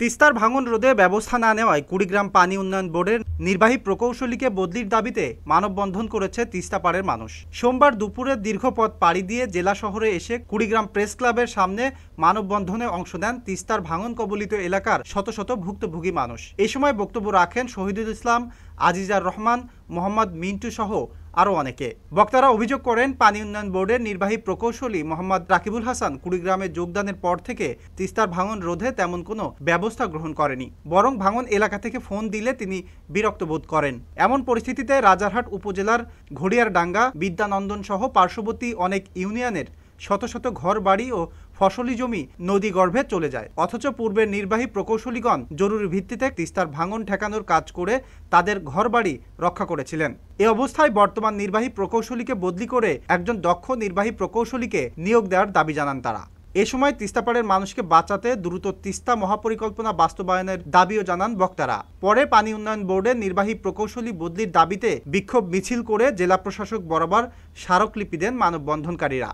তিস্তার ভাঙন রোধে ব্যবস্থা না নেওয়ায় কুড়িগ্রাম পানি উন্নয়ন বোর্ডের নির্বাহী প্রকৌশলীকে বদলির দাবিতে মানববন্ধন করেছে তিস্তাপাড়ের মানুষ সোমবার দুপুরে দীর্ঘ পথ পাড়ি দিয়ে জেলা শহরে এসে কুড়িগ্রাম প্রেস ক্লাবের সামনে মানববন্ধনে অংশ নেন তিস্তার ভাঙন কবলিত এলাকার শত শত ভুক্তভোগী মানুষ এ সময় বক্তব্য রাখেন শহীদুল ইসলাম আজিজার রহমান মোহাম্মদ মিন্টু সহ আরও অনেকে বক্তারা অভিযোগ করেন পানি উন্নয়ন বোর্ডের নির্বাহী প্রকৌশলী মোহাম্মদ রাকিবুল হাসান কুড়িগ্রামে যোগদানের পর থেকে তিস্তার ভাঙন রোধে তেমন কোনো ব্যবস্থা গ্রহণ করেনি বরং ভাঙন এলাকা থেকে ফোন দিলে তিনি বিরক্ত বোধ করেন এমন পরিস্থিতিতে রাজারহাট উপজেলার ঘড়িয়ারডাঙ্গা বিদ্যানন্দন সহ পার্শ্ববর্তী অনেক ইউনিয়নের শত শত ঘর বাড়ি ও ফসলি জমি নদী গর্ভে চলে যায় অথচ পূর্বের নির্বাহী প্রকৌশলীগণ জরুরি ভিত্তিতে তিস্তার ভাঙন ঠেকানোর কাজ করে তাদের ঘরবাড়ি রক্ষা করেছিলেন এ অবস্থায় বর্তমান নির্বাহী প্রকৌশলীকে বদলি করে একজন দক্ষ নির্বাহী প্রকৌশলীকে নিয়োগ দেওয়ার দাবি জানান তারা এ সময় তিস্তাপাড়ের মানুষকে বাঁচাতে দ্রুত তিস্তা মহাপরিকল্পনা বাস্তবায়নের দাবিও জানান বক্তারা পরে পানি উন্নয়ন বোর্ডের নির্বাহী প্রকৌশলী বদলির দাবিতে বিক্ষোভ মিছিল করে জেলা প্রশাসক বরাবর স্মারকলিপি দেন মানববন্ধনকারীরা